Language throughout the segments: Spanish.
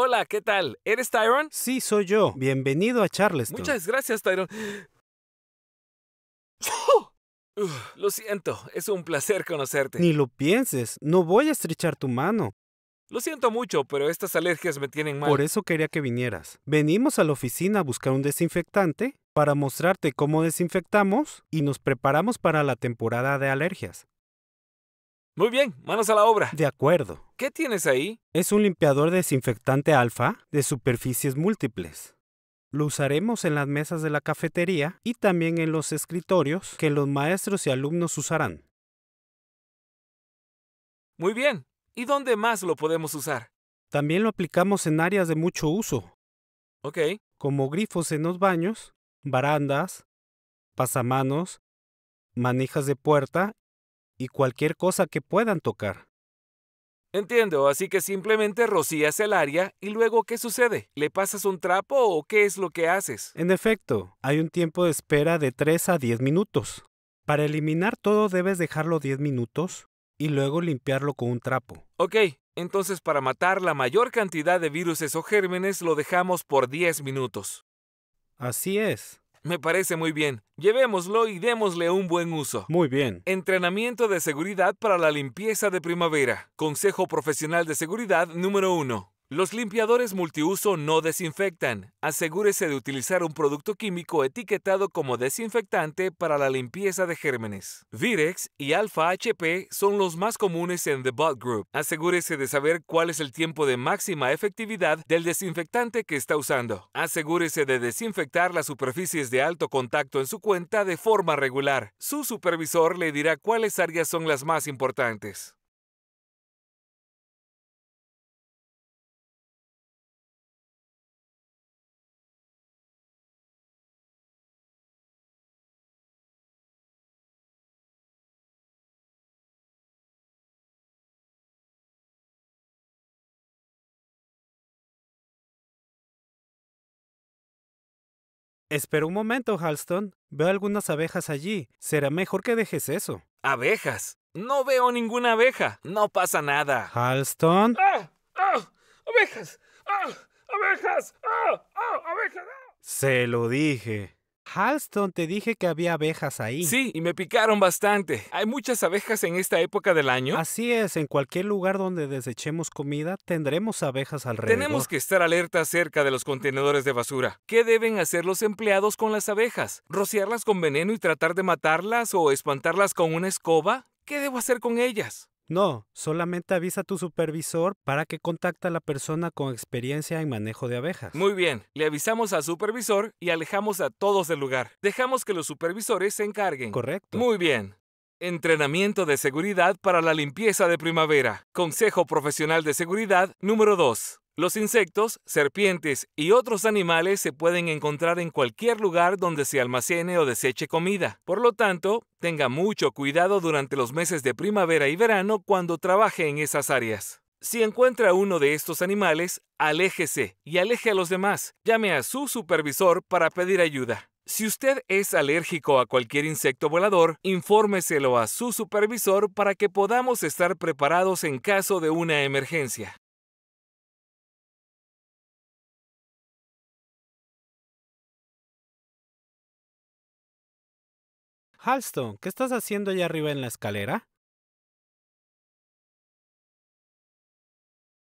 Hola, ¿qué tal? ¿Eres Tyron? Sí, soy yo. Bienvenido a Charleston. Muchas gracias, Tyron. ¡Oh! lo siento, es un placer conocerte. Ni lo pienses, no voy a estrechar tu mano. Lo siento mucho, pero estas alergias me tienen mal. Por eso quería que vinieras. Venimos a la oficina a buscar un desinfectante para mostrarte cómo desinfectamos y nos preparamos para la temporada de alergias. Muy bien, manos a la obra. De acuerdo. ¿Qué tienes ahí? Es un limpiador desinfectante alfa de superficies múltiples. Lo usaremos en las mesas de la cafetería y también en los escritorios que los maestros y alumnos usarán. Muy bien. ¿Y dónde más lo podemos usar? También lo aplicamos en áreas de mucho uso. Ok. Como grifos en los baños, barandas, pasamanos, manijas de puerta y cualquier cosa que puedan tocar. Entiendo, así que simplemente rocías el área y luego ¿qué sucede? ¿Le pasas un trapo o qué es lo que haces? En efecto, hay un tiempo de espera de 3 a 10 minutos. Para eliminar todo debes dejarlo 10 minutos y luego limpiarlo con un trapo. Ok, entonces para matar la mayor cantidad de viruses o gérmenes lo dejamos por 10 minutos. Así es. Me parece muy bien. Llevémoslo y démosle un buen uso. Muy bien. Entrenamiento de seguridad para la limpieza de primavera. Consejo Profesional de Seguridad número 1. Los limpiadores multiuso no desinfectan. Asegúrese de utilizar un producto químico etiquetado como desinfectante para la limpieza de gérmenes. Virex y Alpha HP son los más comunes en The Bot Group. Asegúrese de saber cuál es el tiempo de máxima efectividad del desinfectante que está usando. Asegúrese de desinfectar las superficies de alto contacto en su cuenta de forma regular. Su supervisor le dirá cuáles áreas son las más importantes. Espera un momento, Halston. Veo algunas abejas allí. Será mejor que dejes eso. ¿Abejas? No veo ninguna abeja. No pasa nada. Halston. ¡Ah! ¡Ah! ¡Abejas! ¡Ah! ¡Abejas! ¡Ah! ¡Ah! ¡Abejas! ¡Ah! Se lo dije. Halston, te dije que había abejas ahí. Sí, y me picaron bastante. Hay muchas abejas en esta época del año. Así es, en cualquier lugar donde desechemos comida tendremos abejas alrededor. Tenemos que estar alerta acerca de los contenedores de basura. ¿Qué deben hacer los empleados con las abejas? ¿Rociarlas con veneno y tratar de matarlas o espantarlas con una escoba? ¿Qué debo hacer con ellas? No, solamente avisa a tu supervisor para que contacte a la persona con experiencia en manejo de abejas. Muy bien, le avisamos al supervisor y alejamos a todos del lugar. Dejamos que los supervisores se encarguen. Correcto. Muy bien. Entrenamiento de seguridad para la limpieza de primavera. Consejo Profesional de Seguridad número 2. Los insectos, serpientes y otros animales se pueden encontrar en cualquier lugar donde se almacene o deseche comida. Por lo tanto, tenga mucho cuidado durante los meses de primavera y verano cuando trabaje en esas áreas. Si encuentra uno de estos animales, aléjese y aleje a los demás. Llame a su supervisor para pedir ayuda. Si usted es alérgico a cualquier insecto volador, infórmeselo a su supervisor para que podamos estar preparados en caso de una emergencia. Halston, ¿qué estás haciendo allá arriba en la escalera?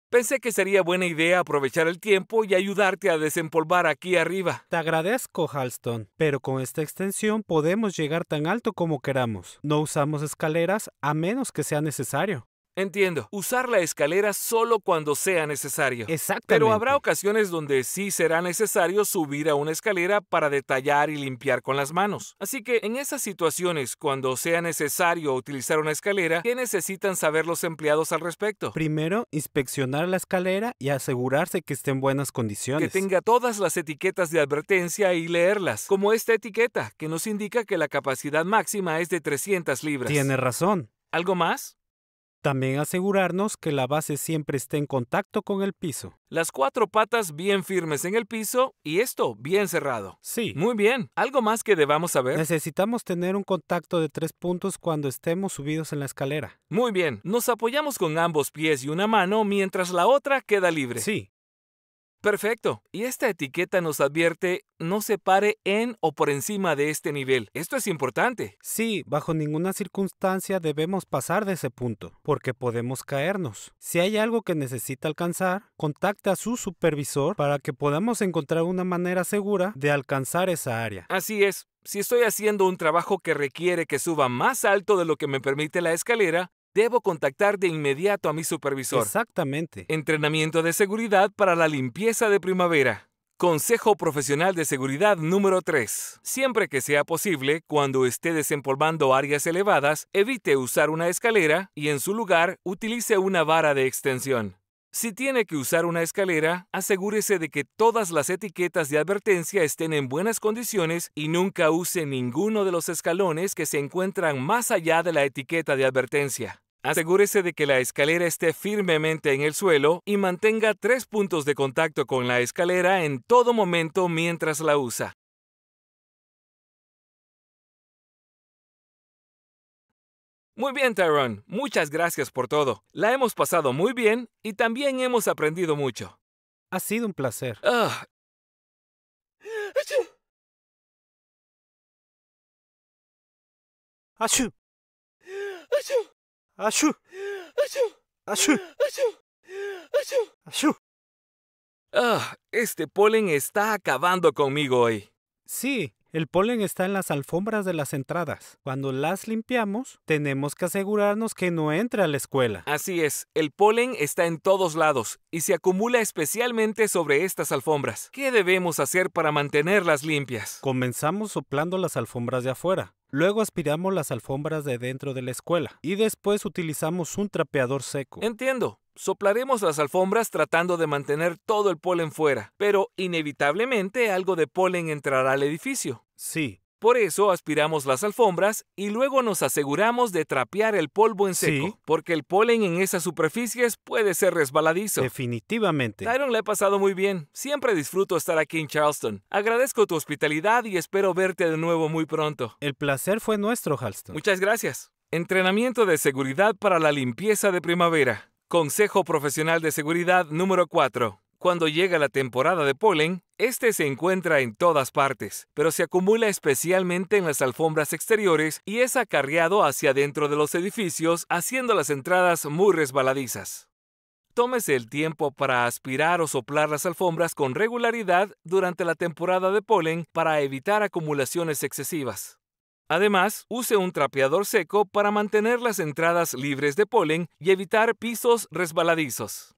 Pensé que sería buena idea aprovechar el tiempo y ayudarte a desempolvar aquí arriba. Te agradezco, Halston, pero con esta extensión podemos llegar tan alto como queramos. No usamos escaleras a menos que sea necesario. Entiendo, usar la escalera solo cuando sea necesario. Exactamente. Pero habrá ocasiones donde sí será necesario subir a una escalera para detallar y limpiar con las manos. Así que en esas situaciones, cuando sea necesario utilizar una escalera, ¿qué necesitan saber los empleados al respecto? Primero, inspeccionar la escalera y asegurarse que esté en buenas condiciones. Que tenga todas las etiquetas de advertencia y leerlas, como esta etiqueta, que nos indica que la capacidad máxima es de 300 libras. Tiene razón. ¿Algo más? También asegurarnos que la base siempre esté en contacto con el piso. Las cuatro patas bien firmes en el piso y esto bien cerrado. Sí. Muy bien. ¿Algo más que debamos saber? Necesitamos tener un contacto de tres puntos cuando estemos subidos en la escalera. Muy bien. Nos apoyamos con ambos pies y una mano mientras la otra queda libre. Sí. Perfecto. Y esta etiqueta nos advierte no se pare en o por encima de este nivel. Esto es importante. Sí, bajo ninguna circunstancia debemos pasar de ese punto, porque podemos caernos. Si hay algo que necesita alcanzar, contacta a su supervisor para que podamos encontrar una manera segura de alcanzar esa área. Así es. Si estoy haciendo un trabajo que requiere que suba más alto de lo que me permite la escalera, debo contactar de inmediato a mi supervisor. Exactamente. Entrenamiento de seguridad para la limpieza de primavera. Consejo Profesional de Seguridad número 3. Siempre que sea posible, cuando esté desempolvando áreas elevadas, evite usar una escalera y en su lugar utilice una vara de extensión. Si tiene que usar una escalera, asegúrese de que todas las etiquetas de advertencia estén en buenas condiciones y nunca use ninguno de los escalones que se encuentran más allá de la etiqueta de advertencia. Asegúrese de que la escalera esté firmemente en el suelo y mantenga tres puntos de contacto con la escalera en todo momento mientras la usa. Muy bien, Tyrone. Muchas gracias por todo. La hemos pasado muy bien y también hemos aprendido mucho. Ha sido un placer. Ah. ¡Ashu! ¡Ashu! ¡Ashu! Ah, este polen está acabando conmigo hoy. Sí, el polen está en las alfombras de las entradas. Cuando las limpiamos, tenemos que asegurarnos que no entre a la escuela. Así es, el polen está en todos lados y se acumula especialmente sobre estas alfombras. ¿Qué debemos hacer para mantenerlas limpias? Comenzamos soplando las alfombras de afuera. Luego aspiramos las alfombras de dentro de la escuela y después utilizamos un trapeador seco. Entiendo. Soplaremos las alfombras tratando de mantener todo el polen fuera, pero inevitablemente algo de polen entrará al edificio. Sí, por eso aspiramos las alfombras y luego nos aseguramos de trapear el polvo en seco, sí. porque el polen en esas superficies puede ser resbaladizo. Definitivamente. Tyron le he pasado muy bien. Siempre disfruto estar aquí en Charleston. Agradezco tu hospitalidad y espero verte de nuevo muy pronto. El placer fue nuestro, Halston. Muchas gracias. Entrenamiento de seguridad para la limpieza de primavera. Consejo Profesional de Seguridad número 4. Cuando llega la temporada de polen, este se encuentra en todas partes, pero se acumula especialmente en las alfombras exteriores y es acarreado hacia dentro de los edificios, haciendo las entradas muy resbaladizas. Tómese el tiempo para aspirar o soplar las alfombras con regularidad durante la temporada de polen para evitar acumulaciones excesivas. Además, use un trapeador seco para mantener las entradas libres de polen y evitar pisos resbaladizos.